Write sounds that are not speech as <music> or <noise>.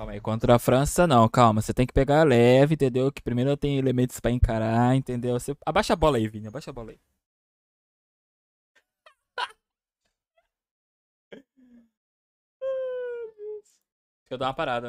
Calma aí, contra a França não, calma. Você tem que pegar leve, entendeu? Que primeiro eu tenho elementos para encarar, entendeu? Você... Abaixa a bola aí, Vini, abaixa a bola aí. <laughs> Deixa eu dar uma parada.